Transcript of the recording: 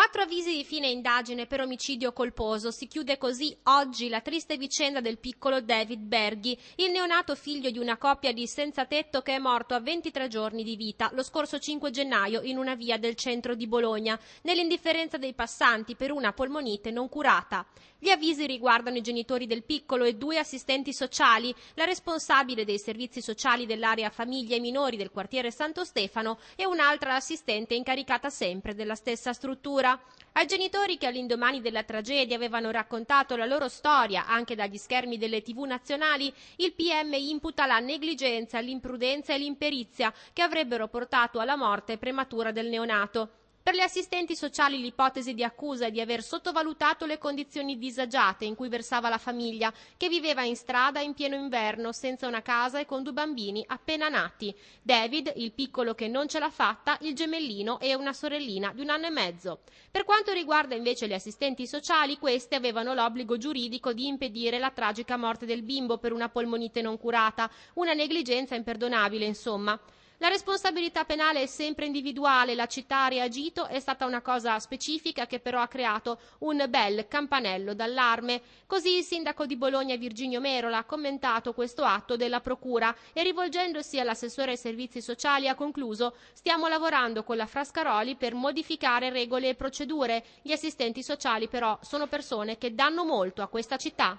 Quattro avvisi di fine indagine per omicidio colposo. Si chiude così oggi la triste vicenda del piccolo David Berghi, il neonato figlio di una coppia di senza tetto che è morto a 23 giorni di vita lo scorso 5 gennaio in una via del centro di Bologna, nell'indifferenza dei passanti per una polmonite non curata. Gli avvisi riguardano i genitori del piccolo e due assistenti sociali, la responsabile dei servizi sociali dell'area famiglie e minori del quartiere Santo Stefano e un'altra assistente incaricata sempre della stessa struttura paura? Ai genitori che all'indomani della tragedia avevano raccontato la loro storia anche dagli schermi delle tv nazionali, il PM imputa la negligenza, l'imprudenza e l'imperizia che avrebbero portato alla morte prematura del neonato. Per gli assistenti sociali l'ipotesi di accusa è di aver sottovalutato le condizioni disagiate in cui versava la famiglia, che viveva in strada in pieno inverno, senza una casa e con due bambini appena nati. David, il piccolo che non ce l'ha fatta, il gemellino e una sorellina di un anno e mezzo. Per quanto riguarda invece le assistenti sociali, queste avevano l'obbligo giuridico di impedire la tragica morte del bimbo per una polmonite non curata, una negligenza imperdonabile, insomma. La responsabilità penale è sempre individuale, la città ha reagito, è stata una cosa specifica che però ha creato un bel campanello d'allarme. Così il sindaco di Bologna Virginio Merola ha commentato questo atto della procura e rivolgendosi all'assessore ai servizi sociali ha concluso stiamo lavorando con la Frascaroli per modificare regole e procedure. Gli assistenti sociali però sono persone che danno molto a questa città.